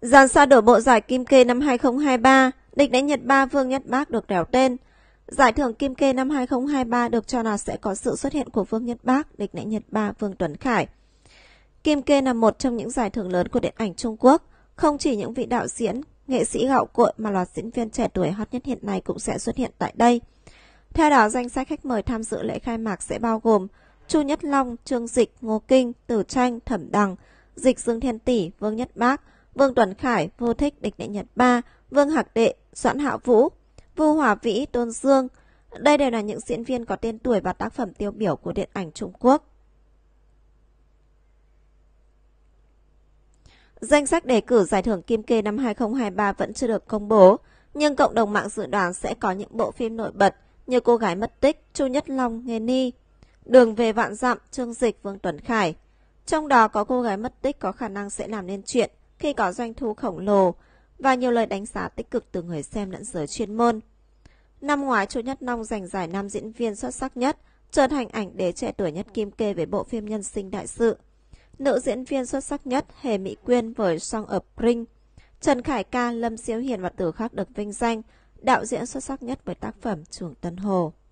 Giàn xa đổ bộ giải Kim Kê năm 2023, địch đánh Nhật Ba Vương Nhất Bác được đèo tên. Giải thưởng Kim Kê năm 2023 được cho là sẽ có sự xuất hiện của Vương Nhất Bác, địch đánh Nhật Ba Vương Tuấn Khải. Kim Kê là một trong những giải thưởng lớn của điện ảnh Trung Quốc. Không chỉ những vị đạo diễn, nghệ sĩ gạo cội mà loạt diễn viên trẻ tuổi hot nhất hiện nay cũng sẽ xuất hiện tại đây. Theo đó, danh sách khách mời tham dự lễ khai mạc sẽ bao gồm Chu Nhất Long, Trương Dịch, Ngô Kinh, Tử Tranh, Thẩm Đằng, Dịch Dương Thiên Tỷ, Vương Nhất Bác – Vương Tuần Khải, Vô Thích, Địch Đệ Nhật Ba, Vương Hạc Đệ, Doãn Hạo Vũ, Vu Hòa Vĩ, Tôn Dương. Đây đều là những diễn viên có tên tuổi và tác phẩm tiêu biểu của điện ảnh Trung Quốc. Danh sách đề cử giải thưởng Kim Kê năm 2023 vẫn chưa được công bố, nhưng cộng đồng mạng dự đoán sẽ có những bộ phim nổi bật như Cô gái mất tích, Chu Nhất Long, Nghê Ni, Đường về vạn dặm, Trương Dịch, Vương Tuấn Khải. Trong đó có cô gái mất tích có khả năng sẽ làm nên chuyện khi có doanh thu khổng lồ và nhiều lời đánh giá tích cực từ người xem lẫn giới chuyên môn. Năm ngoái, Chu Nhất Nong giành giải nam diễn viên xuất sắc nhất, trở thành ảnh đế trẻ tuổi nhất Kim Kê với bộ phim Nhân sinh đại sự. Nữ diễn viên xuất sắc nhất Hề Mỹ Quyên với Song of Spring. Trần Khải Ca, Lâm Siêu Hiền và Từ Khắc được vinh danh, đạo diễn xuất sắc nhất với tác phẩm Trường Tân Hồ.